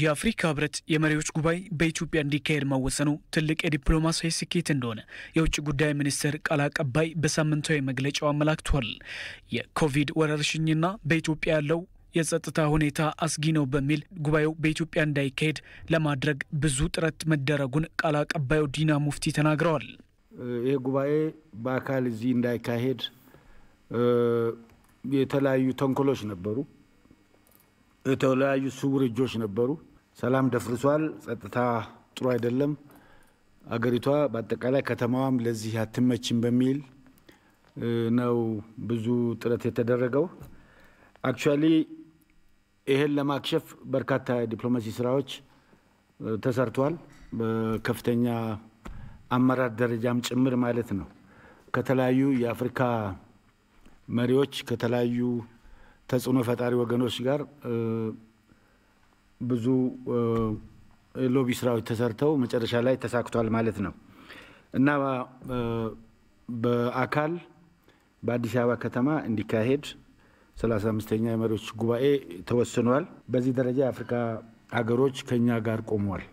የአፍሪካ ህብረት የመሪዎች ጉባኤ በኢትዮጵያ እንዲካሄድ መወሰኑ ትልቅ የዲፕሎማሲያዊ ስኬት እንደሆነ የውጭ ጉዳይ ሚኒስቴር ቃል አቀባይ በሳምንታዊ መግለጫው አመላክቷል። የኮቪድ ወረርሽኝና በኢትዮጵያ ያለው የጸጥታ ሁኔታ አስጊ ነው በሚል ጉባኤው በኢትዮጵያ እንዳይካሄድ ለማድረግ ብዙ ጥረት መደረጉን ቃል አቀባዩ ዲና ሙፍቲ ተናግረዋል። ይህ ጉባኤ በአካል እዚህ እንዳይካሄድ የተለያዩ ተንኮሎች ነበሩ። የተለያዩ ስውር እጆች ነበሩ። ሰላም ደፍርሷል። ጸጥታ ጥሩ አይደለም። አገሪቷ በአጠቃላይ ከተማዋም ለዚህ አትመችም በሚል ነው ብዙ ጥረት የተደረገው። አክቹዋሊ ይሄን ለማክሸፍ በርካታ የዲፕሎማሲ ስራዎች ተሰርቷል፣ በከፍተኛ አመራር ደረጃም ጭምር ማለት ነው። ከተለያዩ የአፍሪካ መሪዎች ከተለያዩ ተጽዕኖ ፈጣሪ ወገኖች ጋር ብዙ ሎቢ ስራዎች ተሰርተው መጨረሻ ላይ ተሳክቷል ማለት ነው እና በአካል በአዲስ አበባ ከተማ እንዲካሄድ 35ኛ የመሪዎች ጉባኤ ተወስኗል። በዚህ ደረጃ የአፍሪካ ሀገሮች ከኛ ጋር ቆመዋል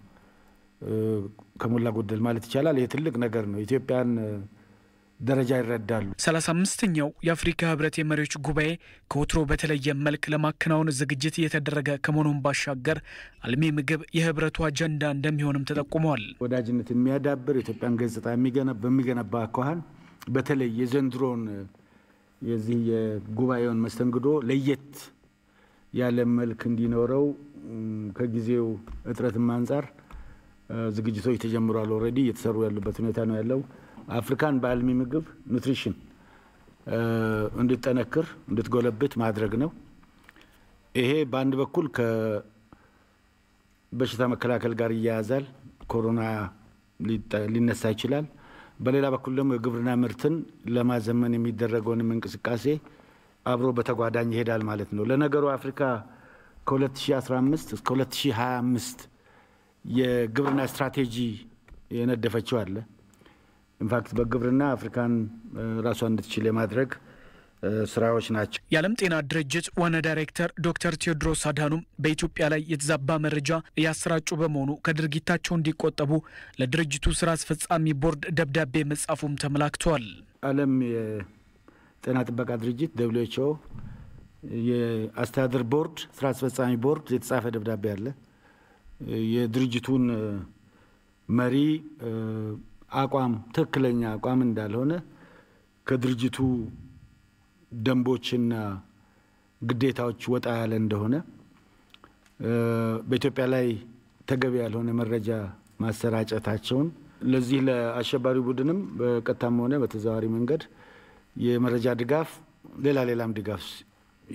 ከሞላ ጎደል ማለት ይቻላል። ይህ ትልቅ ነገር ነው። ኢትዮጵያን ደረጃ ይረዳሉ። ሰላሳ አምስተኛው የአፍሪካ ህብረት የመሪዎች ጉባኤ ከወትሮ በተለየ መልክ ለማከናወን ዝግጅት እየተደረገ ከመሆኑን ባሻገር አልሚ ምግብ የህብረቱ አጀንዳ እንደሚሆንም ተጠቁመዋል። ወዳጅነት የሚያዳብር የኢትዮጵያን ገጽታ በሚገነባ አኳኋን በተለይ የዘንድሮን የዚህ የጉባኤውን መስተንግዶ ለየት ያለ መልክ እንዲኖረው ከጊዜው እጥረትም አንጻር ዝግጅቶች ተጀምሯል። ኦልሬዲ እየተሰሩ ያሉበት ሁኔታ ነው ያለው። አፍሪካን በአልሚ ምግብ ኑትሪሽን እንድጠነክር እንድትጎለብት ማድረግ ነው። ይሄ በአንድ በኩል ከበሽታ መከላከል ጋር ይያያዛል። ኮሮና ሊነሳ ይችላል። በሌላ በኩል ደግሞ የግብርና ምርትን ለማዘመን የሚደረገውንም እንቅስቃሴ አብሮ በተጓዳኝ ይሄዳል ማለት ነው። ለነገሩ አፍሪካ ከ2015 እስከ 2025 የግብርና ስትራቴጂ የነደፈችው አለ። ኢንፋክት በግብርና አፍሪካን ራሷን እንድትችል የማድረግ ስራዎች ናቸው። የዓለም ጤና ድርጅት ዋና ዳይሬክተር ዶክተር ቴዎድሮስ አድሃኖም በኢትዮጵያ ላይ የተዛባ መረጃ እያሰራጩ በመሆኑ ከድርጊታቸው እንዲቆጠቡ ለድርጅቱ ስራ አስፈጻሚ ቦርድ ደብዳቤ መጻፉም ተመላክቷል። ዓለም የጤና ጥበቃ ድርጅት ደብሊውኤችኦ የአስተዳደር ቦርድ ስራ አስፈጻሚ ቦርድ የተጻፈ ደብዳቤ አለ የድርጅቱን መሪ አቋም ትክክለኛ አቋም እንዳልሆነ ከድርጅቱ ደንቦችና ግዴታዎች ወጣ ያለ እንደሆነ በኢትዮጵያ ላይ ተገቢ ያልሆነ መረጃ ማሰራጨታቸውን ለዚህ ለአሸባሪ ቡድንም በቀጥታም ሆነ በተዘዋዋሪ መንገድ የመረጃ ድጋፍ፣ ሌላ ሌላም ድጋፍ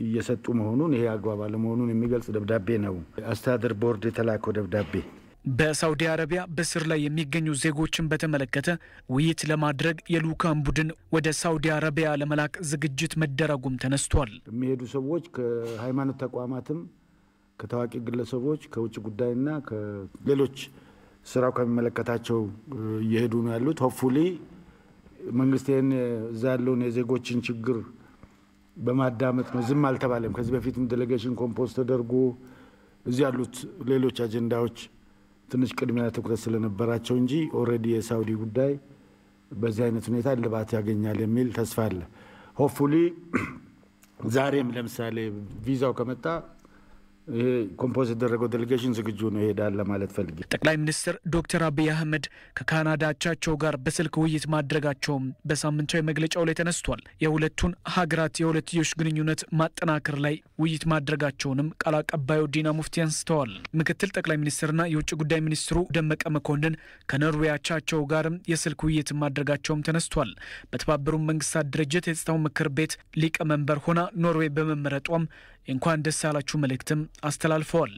እየሰጡ መሆኑን ይሄ አግባብ አለመሆኑን የሚገልጽ ደብዳቤ ነው። አስተዳደር ቦርድ የተላከው ደብዳቤ በሳውዲ አረቢያ በስር ላይ የሚገኙ ዜጎችን በተመለከተ ውይይት ለማድረግ የልዑካን ቡድን ወደ ሳውዲ አረቢያ ለመላክ ዝግጅት መደረጉም ተነስቷል። የሚሄዱ ሰዎች ከሃይማኖት ተቋማትም፣ ከታዋቂ ግለሰቦች፣ ከውጭ ጉዳይና ከሌሎች ስራው ከሚመለከታቸው እየሄዱ ነው ያሉት። ሆፕፉሊ መንግስት ይህን እዛ ያለውን የዜጎችን ችግር በማዳመጥ ነው። ዝም አልተባለም። ከዚህ በፊትም ዴሌጌሽን ኮምፖዝ ተደርጎ እዚህ ያሉት ሌሎች አጀንዳዎች ትንሽ ቅድሚያ ትኩረት ስለነበራቸው እንጂ ኦልሬዲ የሳውዲ ጉዳይ በዚህ አይነት ሁኔታ እልባት ያገኛል የሚል ተስፋ አለ። ሆፉሊ ዛሬም ለምሳሌ ቪዛው ከመጣ ይሄ ኮምፖዝ የተደረገው ዴሌጌሽን ዝግጁ ነው ይሄዳል ለማለት ፈልጌ። ጠቅላይ ሚኒስትር ዶክተር አብይ አህመድ ከካናዳ አቻቸው ጋር በስልክ ውይይት ማድረጋቸውም በሳምንታዊ መግለጫው ላይ ተነስቷል። የሁለቱን ሀገራት የሁለትዮሽ ግንኙነት ማጠናከር ላይ ውይይት ማድረጋቸውንም ቃል አቀባዩ ዲና ሙፍቲ አንስተዋል። ምክትል ጠቅላይ ሚኒስትርና የውጭ ጉዳይ ሚኒስትሩ ደመቀ መኮንን ከኖርዌይ አቻቸው ጋርም የስልክ ውይይት ማድረጋቸውም ተነስቷል። በተባበሩት መንግስታት ድርጅት የጸጥታው ምክር ቤት ሊቀመንበር ሆና ኖርዌይ በመመረጧም እንኳን ደስ ያላችሁ መልእክትም አስተላልፈዋል።